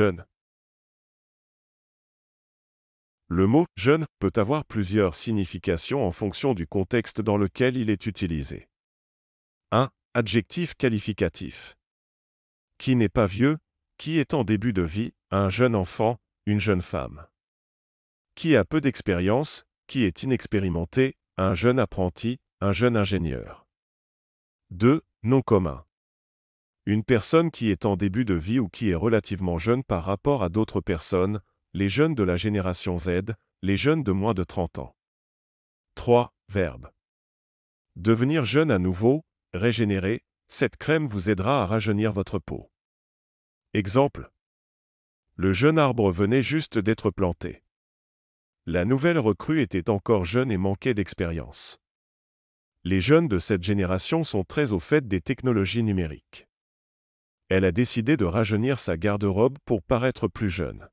jeune. Le mot jeune peut avoir plusieurs significations en fonction du contexte dans lequel il est utilisé. 1. Adjectif qualificatif. Qui n'est pas vieux, qui est en début de vie, un jeune enfant, une jeune femme. Qui a peu d'expérience, qui est inexpérimenté, un jeune apprenti, un jeune ingénieur. 2. Nom commun. Une personne qui est en début de vie ou qui est relativement jeune par rapport à d'autres personnes, les jeunes de la génération Z, les jeunes de moins de 30 ans. 3. Verbe. Devenir jeune à nouveau, régénérer, cette crème vous aidera à rajeunir votre peau. Exemple. Le jeune arbre venait juste d'être planté. La nouvelle recrue était encore jeune et manquait d'expérience. Les jeunes de cette génération sont très au fait des technologies numériques elle a décidé de rajeunir sa garde-robe pour paraître plus jeune.